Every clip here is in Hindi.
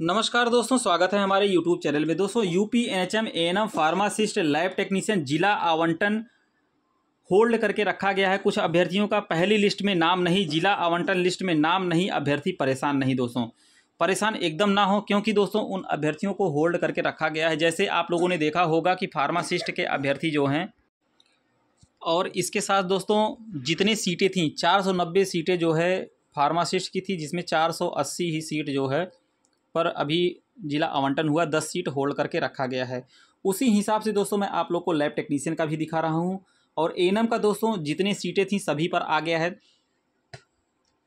नमस्कार दोस्तों स्वागत है हमारे यूट्यूब चैनल में दोस्तों U P H M A N M pharmacist lab technician जिला आवंटन होल्ड करके रखा गया है कुछ अभ्यर्थियों का पहली लिस्ट में नाम नहीं जिला आवंटन लिस्ट में नाम नहीं अभ्यर्थी परेशान नहीं दोस्तों परेशान एकदम ना हो क्योंकि दोस्तों उन अभ्यर्थियों को होल्ड करके रखा गया है जैसे आप लोगों ने देखा होगा कि फार्मासिस्ट के अभ्यर्थी जो हैं और इसके साथ दोस्तों जितने सीटें थीं चार सीटें जो है फार्मासिस्ट की थी जिसमें चार ही सीट जो है पर अभी जिला आवंटन हुआ दस सीट होल्ड करके रखा गया है उसी हिसाब से दोस्तों मैं आप लोग को लैब टेक्नीशियन का भी दिखा रहा हूँ और ए का दोस्तों जितने सीटें थी सभी पर आ गया है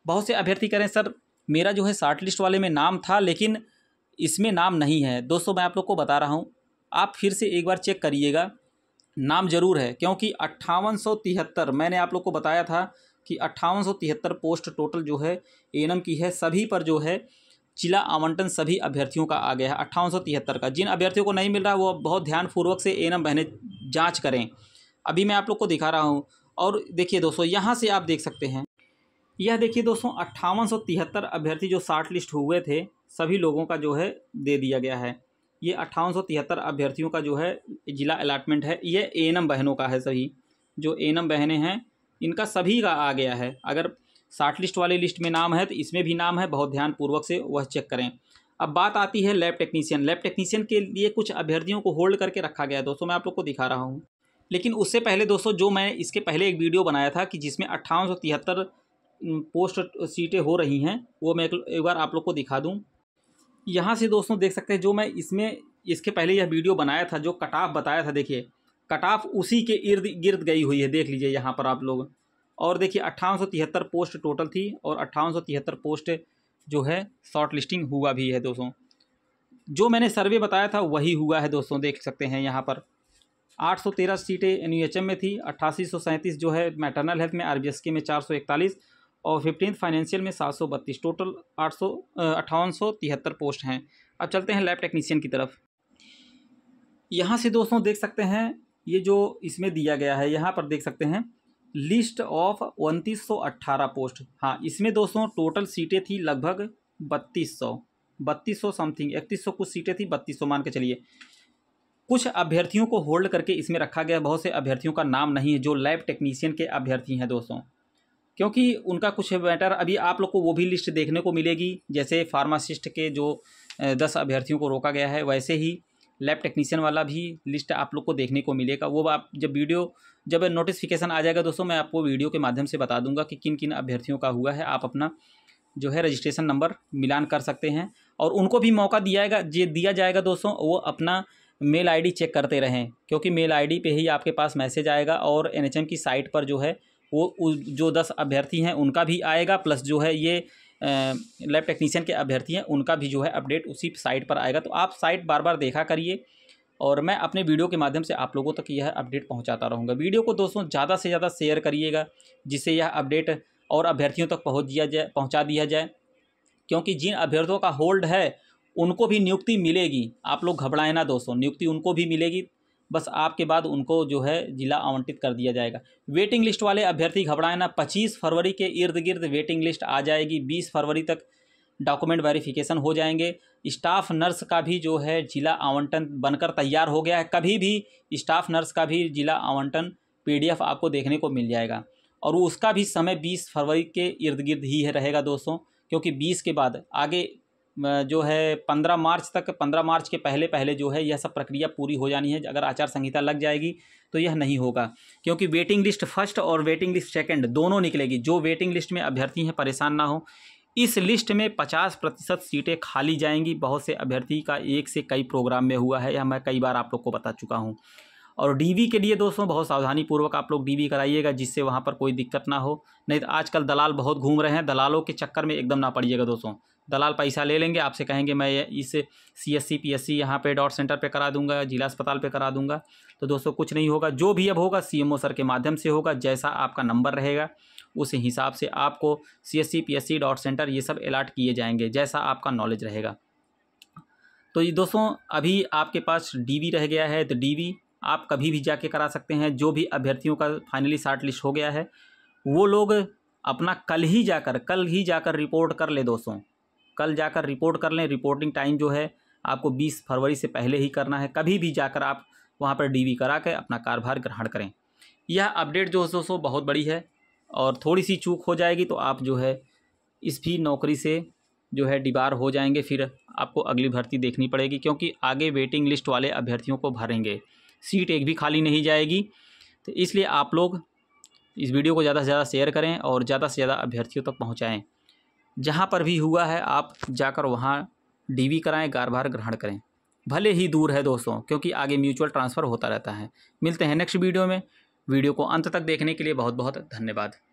बहुत से अभ्यर्थी कह रहे हैं सर मेरा जो है शार्ट लिस्ट वाले में नाम था लेकिन इसमें नाम नहीं है दोस्तों मैं आप लोग को बता रहा हूँ आप फिर से एक बार चेक करिएगा नाम जरूर है क्योंकि अट्ठावन मैंने आप लोग को बताया था कि अट्ठावन पोस्ट टोटल जो है एनम की है सभी पर जो है जिला आवंटन सभी अभ्यर्थियों का आ गया है अट्ठावन का जिन अभ्यर्थियों को नहीं मिल रहा वो बहुत ध्यानपूर्वक से ए नम बहने जाँच करें अभी मैं आप लोग को दिखा रहा हूँ और देखिए दोस्तों यहाँ से आप देख सकते हैं यह देखिए दोस्तों अट्ठावन अभ्यर्थी जो शार्ट लिस्ट हुए थे सभी लोगों का जो है दे दिया गया है ये अट्ठावन अभ्यर्थियों का जो है जिला अलाटमेंट है ये एनम बहनों का है सभी जो एनम बहनें हैं इनका सभी का आ गया है अगर शार्ट लिस्ट वाले लिस्ट में नाम है तो इसमें भी नाम है बहुत ध्यानपूर्वक से वह चेक करें अब बात आती है लैब टेक्नीशियन लैब टेक्नीशियन के लिए कुछ अभ्यर्थियों को होल्ड करके रखा गया है दोस्तों मैं आप लोग को दिखा रहा हूँ लेकिन उससे पहले दोस्तों जो मैं इसके पहले एक वीडियो बनाया था कि जिसमें अट्ठावन पोस्ट सीटें हो रही हैं वो मैं एक बार आप लोग को दिखा दूँ यहाँ से दोस्तों देख सकते हैं जो मैं इसमें इसके पहले यह वीडियो बनाया था जो कटाफ बताया था देखिए कटाफ उसी के इर्द गिर्द गई हुई है देख लीजिए यहाँ पर आप लोग और देखिए अट्ठावन पोस्ट टोटल थी और अट्ठावन पोस्ट जो है शॉर्ट लिस्टिंग हुआ भी है दोस्तों जो मैंने सर्वे बताया था वही हुआ है दोस्तों देख सकते हैं यहाँ पर 813 सीटें एन में थी अट्ठासी जो है मैटरनल हेल्थ में आर में चार और फिफ्टीन फाइनेंशियल में सात टोटल आठ सौ अट्ठावन पोस्ट हैं अब चलते हैं लैब टेक्नीशियन की तरफ यहाँ से दोस्तों देख सकते हैं ये जो इसमें दिया गया है यहाँ पर देख सकते हैं लिस्ट ऑफ उनतीस सौ अट्ठारह पोस्ट हाँ इसमें दोस्तों टोटल सीटें थी लगभग बत्तीस सौ बत्तीस सौ समथिंग इकतीस सौ कुछ सीटें थी बत्तीस सौ मान के चलिए कुछ अभ्यर्थियों को होल्ड करके इसमें रखा गया बहुत से अभ्यर्थियों का नाम नहीं है जो लैब टेक्नीशियन के अभ्यर्थी हैं दोस्तों क्योंकि उनका कुछ मैटर अभी आप लोग को वो भी लिस्ट देखने को मिलेगी जैसे फार्मासिस्ट के जो दस अभ्यर्थियों को रोका गया है वैसे ही लैब टेक्नीशियन वाला भी लिस्ट आप लोग को देखने को मिलेगा वो आप जब वीडियो जब नोटिफिकेशन आ जाएगा दोस्तों मैं आपको वीडियो के माध्यम से बता दूंगा कि किन किन अभ्यर्थियों का हुआ है आप अपना जो है रजिस्ट्रेशन नंबर मिलान कर सकते हैं और उनको भी मौका जाएगा जे दिया जाएगा दोस्तों वो अपना मेल आईडी चेक करते रहें क्योंकि मेल आईडी पे ही आपके पास मैसेज आएगा और एनएचएम की साइट पर जो है वो जो दस अभ्यर्थी हैं उनका भी आएगा प्लस जो है ये लैब टेक्नीशियन के अभ्यर्थी हैं उनका भी जो है अपडेट उसी साइट पर आएगा तो आप साइट बार बार देखा करिए और मैं अपने वीडियो के माध्यम से आप लोगों तक यह अपडेट पहुंचाता रहूँगा वीडियो को दोस्तों ज़्यादा से ज़्यादा शेयर करिएगा जिससे यह अपडेट और अभ्यर्थियों तक पहुँच दिया जाए पहुँचा दिया जाए क्योंकि जिन अभ्यर्थियों का होल्ड है उनको भी नियुक्ति मिलेगी आप लोग घबराएं ना दोस्तों नियुक्ति उनको भी मिलेगी बस आपके बाद उनको जो है जिला आवंटित कर दिया जाएगा वेटिंग लिस्ट वाले अभ्यर्थी घबराए ना पच्चीस फरवरी के इर्द गिर्द वेटिंग लिस्ट आ जाएगी बीस फरवरी तक डॉक्यूमेंट वेरिफिकेशन हो जाएंगे स्टाफ नर्स का भी जो है जिला आवंटन बनकर तैयार हो गया है कभी भी स्टाफ नर्स का भी जिला आवंटन पीडीएफ आपको देखने को मिल जाएगा और उसका भी समय बीस फरवरी के इर्द गिर्द ही रहेगा दोस्तों क्योंकि बीस के बाद आगे जो है पंद्रह मार्च तक पंद्रह मार्च के पहले पहले जो है यह सब प्रक्रिया पूरी हो जानी है अगर आचार संहिता लग जाएगी तो यह नहीं होगा क्योंकि वेटिंग लिस्ट फर्स्ट और वेटिंग लिस्ट सेकंड दोनों निकलेगी जो वेटिंग लिस्ट में अभ्यर्थी हैं परेशान ना हो इस लिस्ट में पचास प्रतिशत सीटें खाली जाएंगी बहुत से अभ्यर्थी का एक से कई प्रोग्राम में हुआ है यह मैं कई बार आप लोग को बता चुका हूँ और डीवी के लिए दोस्तों बहुत सावधानी पूर्वक आप लोग डीवी कराइएगा जिससे वहाँ पर कोई दिक्कत ना हो नहीं तो आजकल दलाल बहुत घूम रहे हैं दलालों के चक्कर में एकदम ना पड़िएगा दोस्तों दलाल पैसा ले लेंगे आपसे कहेंगे मैं इस C S C P S C यहाँ पर डॉट सेंटर पर करा दूँगा जिला अस्पताल पर करा दूंगा तो दोस्तों कुछ नहीं होगा जो भी अब होगा ओ सर के माध्यम से होगा जैसा आपका नंबर रहेगा उस हिसाब से आपको C S C P S C dot centre ये सब अलाट किए जाएंगे जैसा आपका नॉलेज रहेगा तो ये दोस्तों अभी आपके पास डीवी रह गया है तो डीवी आप कभी भी जाके करा सकते हैं जो भी अभ्यर्थियों का फाइनली शार्ट लिस्ट हो गया है वो लोग अपना कल ही जाकर कल ही जाकर रिपोर्ट कर ले दोस्तों कल जाकर रिपोर्ट कर लें रिपोर्टिंग टाइम जो है आपको बीस फरवरी से पहले ही करना है कभी भी जाकर आप वहाँ पर डीवी करा के अपना कारभार ग्रहण करें यह अपडेट जो है दोस्तों बहुत बड़ी है और थोड़ी सी चूक हो जाएगी तो आप जो है इस भी नौकरी से जो है डिबार हो जाएंगे फिर आपको अगली भर्ती देखनी पड़ेगी क्योंकि आगे वेटिंग लिस्ट वाले अभ्यर्थियों को भरेंगे सीट एक भी खाली नहीं जाएगी तो इसलिए आप लोग इस वीडियो को ज़्यादा से ज़्यादा शेयर करें और ज़्यादा से ज़्यादा अभ्यर्थियों तक पहुँचाएँ जहाँ पर भी हुआ है आप जाकर वहाँ डीवी कराएं कारभार ग्रहण करें भले ही दूर है दोस्तों क्योंकि आगे म्यूचुअल ट्रांसफ़र होता रहता है मिलते हैं नेक्स्ट वीडियो में वीडियो को अंत तक देखने के लिए बहुत बहुत धन्यवाद